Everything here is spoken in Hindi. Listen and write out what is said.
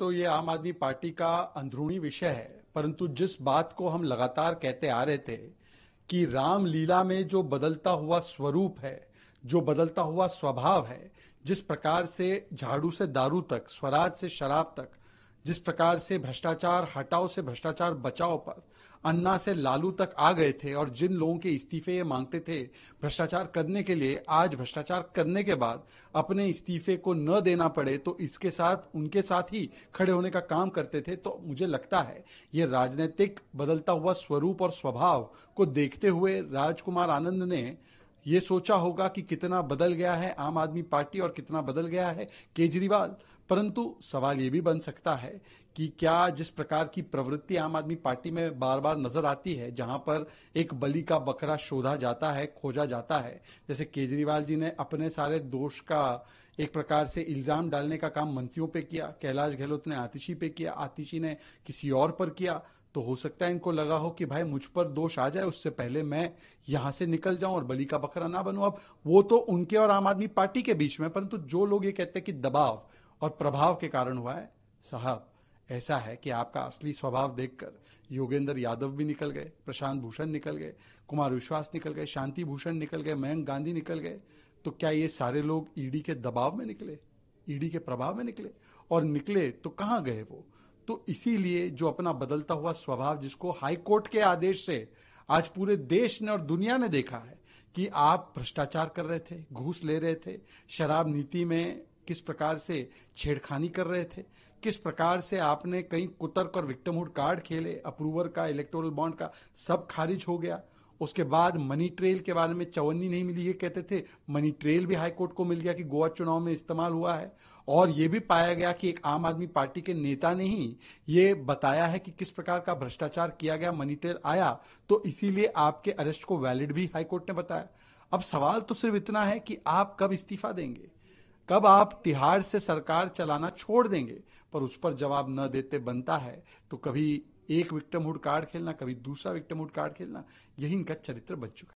तो ये आम आदमी पार्टी का अंदरूनी विषय है परंतु जिस बात को हम लगातार कहते आ रहे थे कि रामलीला में जो बदलता हुआ स्वरूप है जो बदलता हुआ स्वभाव है जिस प्रकार से झाड़ू से दारू तक स्वराज से शराब तक जिस प्रकार से भ्रष्टाचार हटाओ से भ्रष्टाचार बचाओ पर अन्ना से लालू तक आ गए थे और जिन लोगों के इस्तीफे ये मांगते थे भ्रष्टाचार करने के लिए आज भ्रष्टाचार करने के बाद अपने इस्तीफे को न देना पड़े तो इसके साथ उनके साथ ही खड़े होने का काम करते थे तो मुझे लगता है ये राजनीतिक बदलता हुआ स्वरूप और स्वभाव को देखते हुए राजकुमार आनंद ने ये सोचा होगा कि कितना बदल गया है आम आदमी पार्टी और कितना बदल गया है केजरीवाल परंतु सवाल ये भी बन सकता है कि क्या जिस प्रकार की प्रवृत्ति आम आदमी पार्टी में बार बार नजर आती है जहां पर एक बलि का बकरा शोधा जाता है खोजा जाता है जैसे केजरीवाल जी ने अपने सारे दोष का एक प्रकार से इल्जाम डालने का काम मंत्रियों पे किया कैलाश गहलोत ने आतिशी पे किया आतिशी ने किसी और पर किया तो हो सकता है इनको लगा हो कि भाई मुझ पर दोष आ जाए उससे पहले मैं यहां से निकल जाऊं और बलि का बकरा ना बनू अब वो तो उनके और आम आदमी पार्टी के बीच में परंतु तो जो लोग ये कहते हैं कि दबाव और प्रभाव के कारण हुआ है साहब ऐसा है कि आपका असली स्वभाव देखकर योगेंद्र यादव भी निकल गए प्रशांत भूषण निकल गए कुमार विश्वास निकल गए शांति भूषण निकल गए मयंक गांधी निकल गए तो क्या ये सारे लोग ईडी के दबाव में निकले ईडी के प्रभाव में निकले और निकले तो कहाँ गए वो तो इसीलिए जो अपना बदलता हुआ स्वभाव जिसको हाईकोर्ट के आदेश से आज पूरे देश ने और दुनिया ने देखा है कि आप भ्रष्टाचार कर रहे थे घूस ले रहे थे शराब नीति में किस प्रकार से छेड़खानी कर रहे थे किस प्रकार से आपने कई कुतर्क और विक्टमहुड कार्ड खेले अप्रूवर का इलेक्टोरल बॉन्ड का सब खारिज हो गया उसके बाद मनी ट्रेल के बारे में चवन्नी नहीं मिली ये कहते थे मनी ट्रेल भी हाईकोर्ट को मिल गया कि गोवा चुनाव में इस्तेमाल हुआ है और ये भी पाया गया कि एक आम आदमी पार्टी के नेता ने ही ये बताया है कि किस प्रकार का भ्रष्टाचार किया गया मनी ट्रेल आया तो इसीलिए आपके अरेस्ट को वैलिड भी हाईकोर्ट ने बताया अब सवाल तो सिर्फ इतना है कि आप कब इस्तीफा देंगे कब आप तिहाड़ से सरकार चलाना छोड़ देंगे पर उस पर जवाब न देते बनता है तो कभी एक विक्टमहुड कार्ड खेलना कभी दूसरा विक्टमहुड कार्ड खेलना यही इनका चरित्र बन चुका है